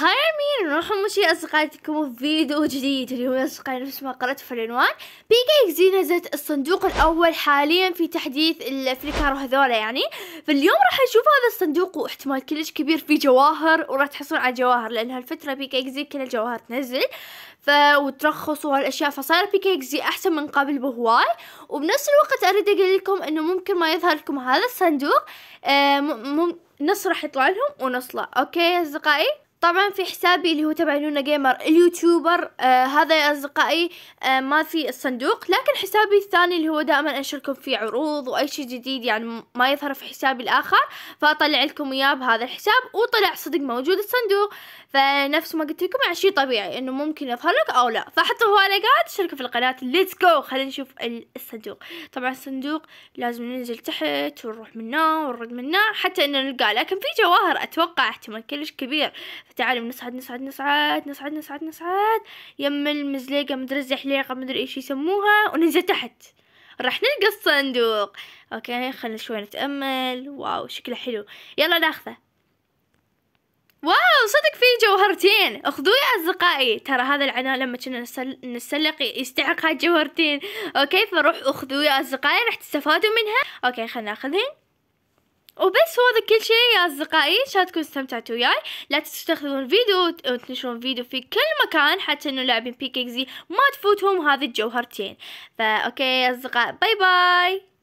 هاي مين نروح نمشي اصدقائكم في فيديو جديد اليوم يا اصدقائي نفس ما قرأت في العنوان بيجي اكزي نزلت الصندوق الاول حاليا في تحديث الافريكار وهذولا يعني فاليوم راح نشوف هذا الصندوق واحتمال كلش كبير فيه جواهر وراح تحصلون على جواهر لان هالفترة بيجي اكزي كل الجواهر تنزل ف وترخص وهالاشياء فصار بيجي اكزي احسن من قبل بهواي وبنفس الوقت اريد اقول لكم انه ممكن ما يظهر لكم هذا الصندوق آه نص راح يطلع لهم ونص لا اوكي يا اصدقائي طبعا في حسابي اللي هو تبع لونا جيمر اليوتيوبر آه هذا يا اصدقائي آه ما في الصندوق لكن حسابي الثاني اللي هو دائما انشركم فيه عروض واي شيء جديد يعني ما يظهر في حسابي الاخر فاطلع لكم اياه بهذا الحساب وطلع صدق موجود الصندوق فنفس ما قلت لكم يعني شيء طبيعي انه ممكن يظهر لك او لا فحطوا هو على قاعد شاركوا في القناه ليتس جو خلينا نشوف الصندوق طبعا الصندوق لازم ننزل تحت ونروح من هنا ونرد من هنا حتى انه نلقاه لكن في جواهر اتوقع احتمال كلش كبير فتعالوا نصعد نصعد نصعد نصعد نصعد نصعد يم المزليقة مدري الزحليقة مدري ايش يسموها وننزل تحت راح نلقى الصندوق اوكي خلنا شوي نتأمل واو شكله حلو يلا ناخذه واو صدق في جوهرتين اخذوه يا اصدقائي ترى هذا العناء لما كنا نسلق يستحق هالجوهرتين اوكي فروح اخذوه يا اصدقائي راح تستفادوا منها اوكي خلنا ناخذهن وبس هو ذا كل شيء يا اصدقائي ان شاء الله تكونوا استمتعتوا وياي لا تنسوا تاخذون فيديو وتنشرون فيديو في كل مكان حتى انه لاعبين بيكيكزي ما تفوتهم هذه الجوهرتين فا اوكي يا اصدقائي باي باي